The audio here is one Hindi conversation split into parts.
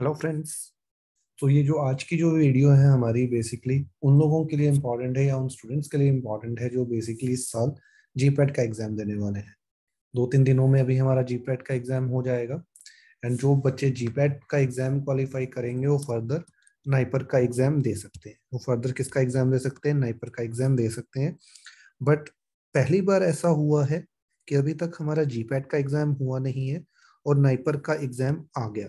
हेलो फ्रेंड्स तो ये जो आज की जो वीडियो है हमारी बेसिकली उन लोगों के लिए इम्पॉर्टेंट है या उन स्टूडेंट्स के लिए इम्पॉर्टेंट है जो बेसिकली इस साल जी का एग्जाम देने वाले हैं दो तीन दिनों में अभी हमारा जी का एग्जाम हो जाएगा एंड जो बच्चे जी का एग्जाम क्वालिफाई करेंगे वो फर्दर नाइपर का एग्जाम दे सकते हैं वो फर्दर किसका एग्जाम दे सकते हैं नाइपर का एग्जाम दे सकते हैं बट पहली बार ऐसा हुआ है कि अभी तक हमारा जी का एग्जाम हुआ नहीं है और नाइपर का एग्जाम आ गया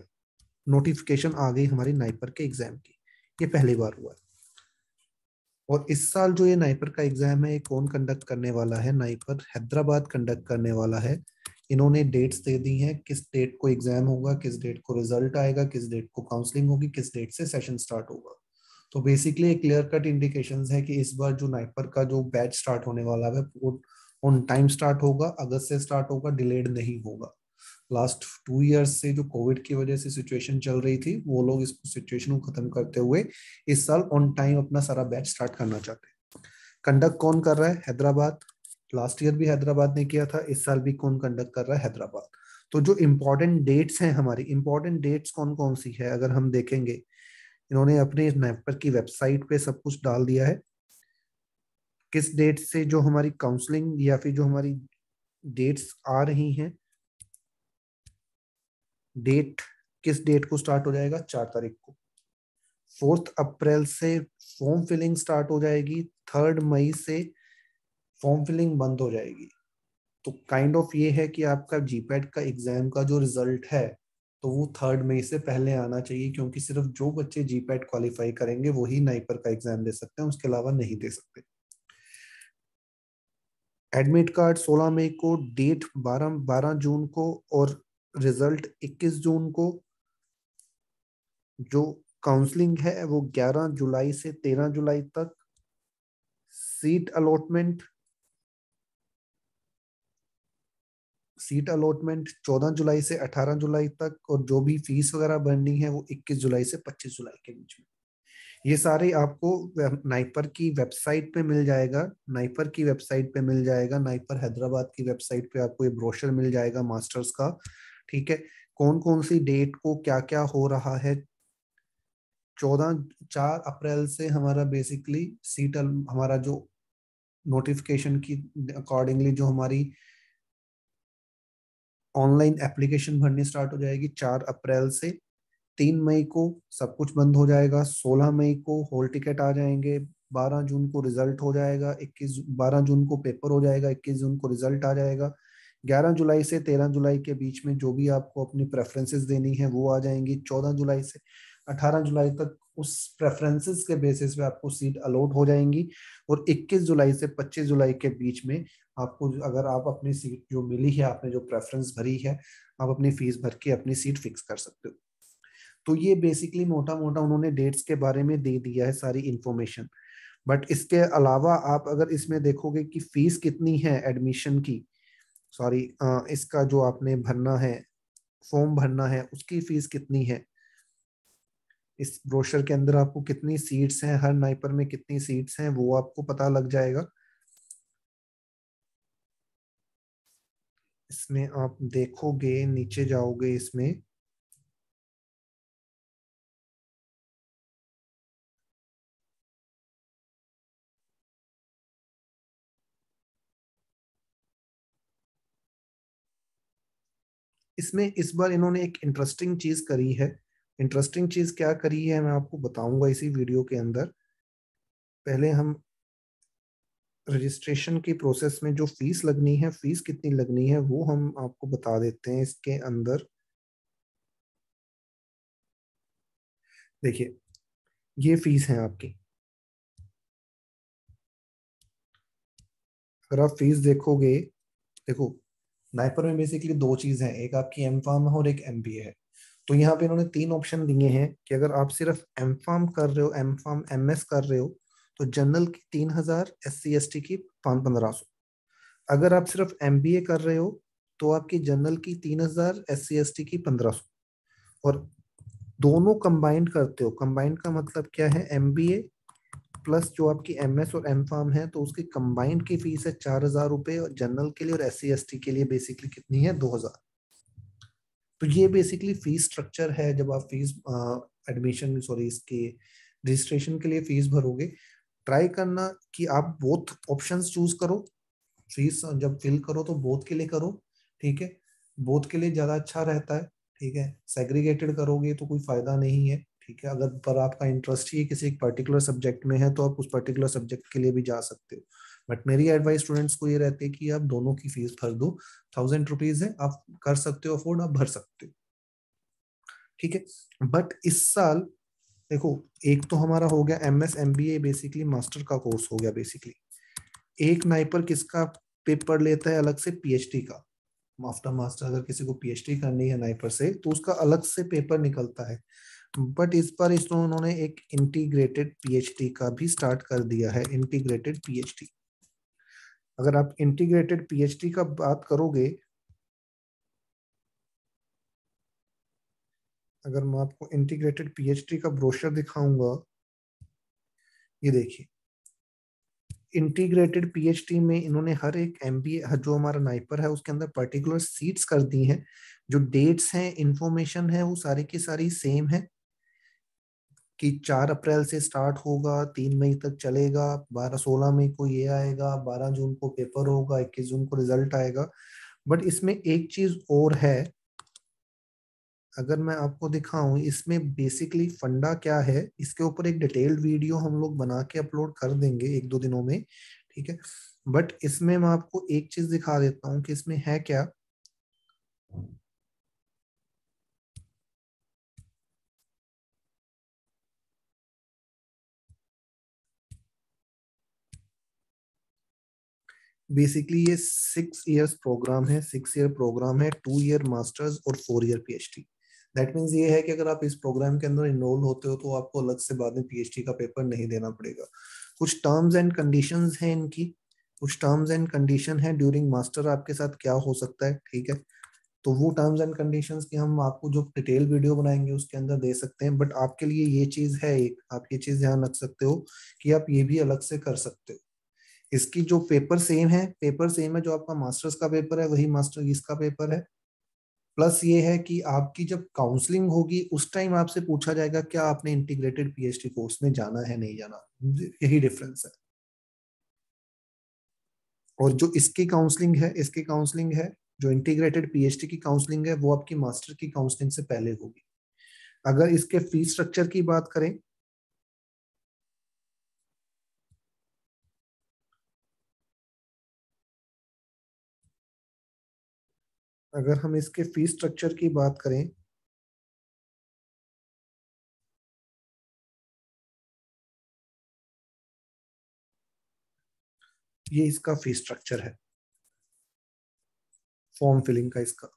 नोटिफिकेशन आ गई हमारी नाइपर के एग्जाम की ये पहली बार हुआ और इस साल जो ये नाइपर का एग्जाम है ये कौन कंडक्ट करने वाला है नाइपर हैदराबाद कंडक्ट करने वाला है इन्होंने डेट्स दे दी हैं किस डेट को एग्जाम होगा किस डेट को रिजल्ट आएगा किस डेट को काउंसलिंग होगी किस डेट से सेशन स्टार्ट होगा तो बेसिकली एक क्लियर कट इंडिकेशन है कि इस बार जो नाइपर का जो बैच स्टार्ट होने वाला है वो ऑन टाइम स्टार्ट होगा अगस्त से स्टार्ट होगा डिलेड नहीं होगा लास्ट टू ईयर्स से जो कोविड की वजह से सिचुएशन चल रही थी वो लोग इस सिचुएशन को खत्म करते हुए इस साल ऑन टाइम अपना सारा बैच स्टार्ट करना चाहते हैं कंडक्ट कौन कर रहा है हैदराबाद लास्ट ईयर भी हैदराबाद ने किया था इस साल भी कौन कंडक्ट कर रहा है हैदराबाद तो जो इम्पोर्टेंट डेट्स हैं हमारी इम्पोर्टेंट डेट्स कौन कौन सी है अगर हम देखेंगे इन्होंने अपने नेपर की वेबसाइट पे सब कुछ डाल दिया है किस डेट से जो हमारी काउंसलिंग या फिर जो हमारी डेट्स आ रही हैं डेट किस डेट को स्टार्ट हो जाएगा चार तारीख को फोर्थ अप्रैल से फॉर्म फिलिंग स्टार्ट हो जाएगी थर्ड मई से फॉर्म फिलिंग बंद हो जाएगी तो काइंड kind ऑफ of ये है कि आपका जीपैट का एग्जाम का जो रिजल्ट है तो वो थर्ड मई से पहले आना चाहिए क्योंकि सिर्फ जो बच्चे जीपैट क्वालिफाई करेंगे वही नाइपर का एग्जाम दे सकते हैं उसके अलावा नहीं दे सकते एडमिट कार्ड 16 मई को डेट 12 12 जून को और रिजल्ट 21 जून को जो काउंसलिंग है वो 11 जुलाई से 13 जुलाई तक सीट अलॉटमेंट सीट अलॉटमेंट 14 जुलाई से 18 जुलाई तक और जो भी फीस वगैरह भरनी है वो 21 जुलाई से 25 जुलाई के बीच में ये सारे आपको नाइपर की वेबसाइट पे मिल जाएगा नाइपर की वेबसाइट पे मिल जाएगा नाइपर हैदराबाद की वेबसाइट पे आपको ये ब्रोशर मिल जाएगा मास्टर्स का ठीक है कौन कौन सी डेट को क्या क्या हो रहा है चौदह चार अप्रैल से हमारा बेसिकली सीटल हमारा जो नोटिफिकेशन की अकॉर्डिंगली जो हमारी ऑनलाइन एप्लीकेशन भरनी स्टार्ट हो जाएगी चार अप्रैल से तीन मई को सब कुछ बंद हो जाएगा सोलह मई को होल टिकट आ जाएंगे बारह जून को रिजल्ट हो जाएगा इक्कीस बारह जून को पेपर हो जाएगा इक्कीस जून को रिजल्ट आ जाएगा 11 जुलाई से 13 जुलाई के बीच में जो भी आपको अपनी प्रेफरेंसेस देनी है वो आ जाएंगी 14 जुलाई से 18 जुलाई तक उस प्रेफरेंसेस के बेसिस पे आपको सीट अलॉट हो जाएंगी और 21 जुलाई से 25 जुलाई के बीच में आपको अगर आप अपनी सीट जो मिली है आपने जो प्रेफरेंस भरी है आप अपनी फीस भर के अपनी सीट फिक्स कर सकते हो तो ये बेसिकली मोटा मोटा उन्होंने डेट्स के बारे में दे दिया है सारी इंफॉर्मेशन बट इसके अलावा आप अगर इसमें देखोगे कि फीस कितनी है एडमिशन की सॉरी इसका जो आपने भरना है फॉर्म भरना है उसकी फीस कितनी है इस ब्रोशर के अंदर आपको कितनी सीट्स हैं हर नाइपर में कितनी सीट्स हैं वो आपको पता लग जाएगा इसमें आप देखोगे नीचे जाओगे इसमें इसमें इस बार इन्होंने एक इंटरेस्टिंग चीज करी है इंटरेस्टिंग चीज क्या करी है मैं आपको बताऊंगा इसी वीडियो के अंदर पहले हम रजिस्ट्रेशन की प्रोसेस में जो फीस लगनी है फीस कितनी लगनी है वो हम आपको बता देते हैं इसके अंदर देखिए ये फीस है आपकी अगर आप फीस देखोगे देखो नाइपर में बेसिकली दो चीज है एक आपकी एम फार्म है और एक एम बी ए है तो यहाँ पे इन्होंने तीन ऑप्शन दिए हैं कि अगर आप सिर्फ एम फार्म कर रहे हो एम फार्म एम कर रहे हो तो जनरल की तीन हजार एस सी एस टी की पंद्रह सौ अगर आप सिर्फ एम बी ए कर रहे हो तो आपकी जनरल की तीन हजार एस सी एस टी की पंद्रह सौ और दोनों कंबाइंड करते हो कंबाइंड का मतलब क्या है एम बी ए प्लस जो आपकी एम एस और एम फार्म है तो उसकी कंबाइंड की फीस है चार हजार रुपए और जनरल के लिए और एस सी के लिए बेसिकली कितनी है दो हजार तो ये बेसिकली फीस स्ट्रक्चर है जब आप फीस एडमिशन सॉरी इसके रजिस्ट्रेशन के लिए फीस भरोगे ट्राई करना कि आप बोथ ऑप्शन चूज करो फीस जब फिल करो तो बोथ के लिए करो ठीक है बोथ के लिए ज़्यादा अच्छा रहता है ठीक है सेग्रीगेटेड करोगे तो कोई फायदा नहीं है ठीक है अगर पर आपका इंटरेस्ट ही किसी एक पर्टिकुलर सब्जेक्ट में है तो आप उस पर्टिकुलर सब्जेक्ट के लिए भी जा सकते हो बट मेरी एडवाइस स्टूडेंट्स को ये रहती है कि आप दोनों की फीस भर दो थाउजेंड रुपीज है आप कर सकते हो अफोर्ड आप भर सकते हो ठीक है बट इस साल देखो एक तो हमारा हो गया M S M B A basically master का कोर्स हो गया बेसिकली एक नाइपर किसका पेपर लेता है अलग से पीएचडी का आफ्टर मास्टर अगर किसी को पीएचडी करनी है नाइपर से तो उसका अलग से पेपर निकलता है बट इस पर इस उन्होंने एक इंटीग्रेटेड पीएचडी का भी स्टार्ट कर दिया है इंटीग्रेटेड पीएचडी अगर आप इंटीग्रेटेड पीएचडी का बात करोगे अगर मैं आपको इंटीग्रेटेड पीएचडी का ब्रोशर दिखाऊंगा ये देखिए इंटीग्रेटेड पीएचडी में इन्होंने हर एक एमबीए जो हमारा नाइपर है उसके अंदर पर्टिकुलर सीट्स कर दी हैं जो डेट्स हैं इंफॉर्मेशन है वो सारी की सारी सेम है कि चार अप्रैल से स्टार्ट होगा तीन मई तक चलेगा बारह सोलह मई को ये आएगा बारह जून को पेपर होगा इक्कीस जून को रिजल्ट आएगा बट इसमें एक चीज और है अगर मैं आपको दिखाऊं इसमें बेसिकली फंडा क्या है इसके ऊपर एक डिटेल्ड वीडियो हम लोग बना के अपलोड कर देंगे एक दो दिनों में ठीक है बट इसमें मैं आपको एक चीज दिखा देता हूं कि इसमें है क्या बेसिकली ये सिक्स इयर्स प्रोग्राम है सिक्स ईयर प्रोग्राम है टू ईयर मास्टर्स और four year PhD that means ये है कि अगर आप इस प्रोग्राम के अंदर इनरोल होते हो तो आपको अलग से बाद में पीएचडी का पेपर नहीं देना पड़ेगा कुछ टर्म्स एंड कंडीशन है इनकी कुछ टर्म्स एंड कंडीशन है ड्यूरिंग मास्टर आपके साथ क्या हो सकता है ठीक है तो वो टर्म्स एंड कंडीशन की हम आपको जो डिटेल वीडियो बनाएंगे उसके अंदर दे सकते हैं बट आपके लिए ये चीज़ है एक आप ये चीज़ ध्यान रख सकते हो कि आप ये भी अलग से कर सकते हो इसकी जो पेपर सेम है पेपर सेम है जो आपका मास्टर्स का पेपर है वही मास्टर इसका पेपर है प्लस ये है कि आपकी जब काउंसलिंग होगी उस टाइम आपसे पूछा जाएगा क्या आपने इंटीग्रेटेड पीएचडी कोर्स में जाना है नहीं जाना यही डिफरेंस है और जो इसकी काउंसलिंग है इसकी काउंसलिंग है जो इंटीग्रेटेड पीएचडी की काउंसलिंग है वो आपकी मास्टर की काउंसलिंग से पहले होगी अगर इसके फीस स्ट्रक्चर की बात करें अगर हम इसके फीस स्ट्रक्चर की बात करें ये इसका फीस स्ट्रक्चर है फॉर्म फिलिंग का इसका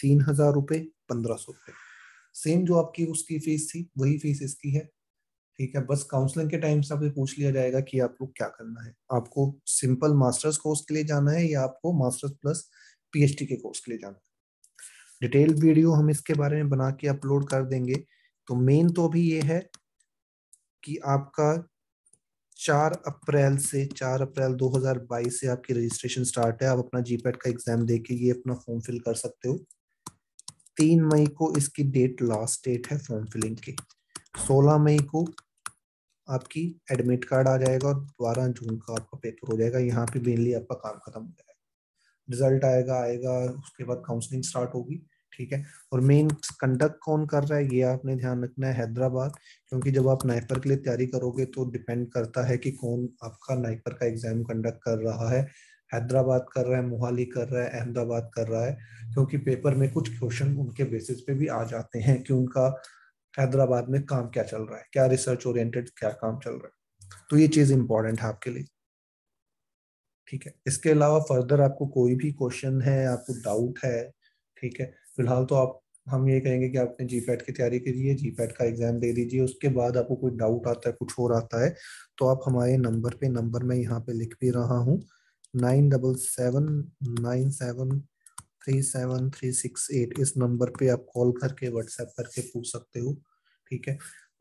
तीन हजार रुपये पंद्रह सौ रुपये सेम जो आपकी उसकी फीस थी वही फीस इसकी है ठीक है बस काउंसलिंग के टाइम से आपसे पूछ लिया जाएगा कि आपको क्या करना है आपको सिंपल मास्टर्स कोर्स के लिए जाना है या आपको मास्टर्स प्लस पीएचडी के कोर्स के लिए जाना है डिटेल वीडियो हम इसके बारे में बना के अपलोड कर देंगे तो मेन तो अभी ये है कि आपका चार अप्रैल से चार अप्रैल 2022 से आपकी रजिस्ट्रेशन स्टार्ट है आप अपना जीपैट का एग्जाम दे के ये अपना फॉर्म फिल कर सकते हो तीन मई को इसकी डेट लास्ट डेट है फॉर्म फिलिंग की सोलह मई को आपकी एडमिट कार्ड आ जाएगा और बारह जून का आपका पेपर हो जाएगा यहाँ पे मेनली आपका काम खत्म हो जाएगा रिजल्ट आएगा आएगा उसके बाद काउंसलिंग स्टार्ट होगी ठीक है और मेन कंडक्ट कौन कर रहा है ये आपने ध्यान रखना है हैदराबाद क्योंकि जब आप नाइपर के लिए तैयारी करोगे तो डिपेंड करता है कि कौन आपका नाइपर का एग्जाम कंडक्ट कर रहा है हैदराबाद कर रहा है मोहाली कर रहा है अहमदाबाद कर रहा है क्योंकि पेपर में कुछ क्वेश्चन उनके बेसिस पे भी आ जाते हैं कि उनका हैदराबाद में काम क्या चल रहा है क्या रिसर्च ओरिएंटेड क्या काम चल रहा है तो ये चीज इंपॉर्टेंट है आपके लिए ठीक है इसके अलावा फर्दर आपको कोई भी क्वेश्चन है आपको डाउट है ठीक है फिलहाल तो आप हम ये कहेंगे कि आपने जी की तैयारी करिए जी का एग्जाम दे दीजिए उसके बाद आपको कोई डाउट आता है कुछ और आता है तो आप हमारे नंबर पे नंबर में यहाँ पे लिख भी रहा हूँ nine double seven nine seven three seven three six eight इस नंबर पे आप कॉल करके व्हाट्सएप करके पूछ सकते हो ठीक है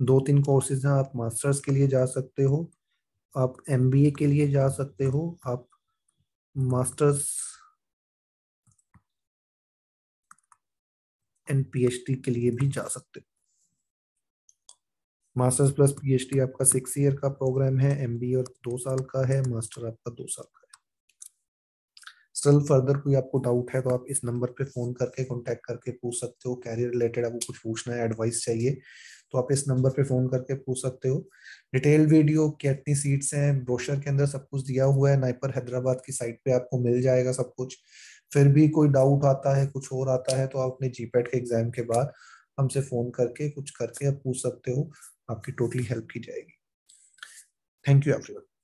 दो तीन कोर्सेज हैं आप मास्टर्स के लिए जा सकते हो आप एम के लिए जा सकते हो आप मास्टर्स एंड पी के लिए भी जा सकते हो मास्टर्स प्लस पीएचडी आपका सिक्स ईयर का प्रोग्राम है एमबीए और दो साल का है मास्टर आपका दो साल का स्टिल फर्दर कोई आपको डाउट है तो आप इस नंबर पे फोन करके कॉन्टेक्ट करके पूछ सकते हो कैरियर रिलेटेड आपको कुछ पूछना है एडवाइस चाहिए तो आप इस नंबर पे फोन करके पूछ सकते हो डिटेल वीडियो कितनी सीट्स हैं ब्रोशर के अंदर सब कुछ दिया हुआ है नाइपर हैदराबाद की साइट पे आपको मिल जाएगा सब कुछ फिर भी कोई डाउट आता है कुछ और आता है तो आप अपने जीपैट के एग्जाम के बाद हमसे फोन करके कुछ करके आप पूछ सकते हो आपकी टोटली हेल्प की जाएगी थैंक यू एवरीवन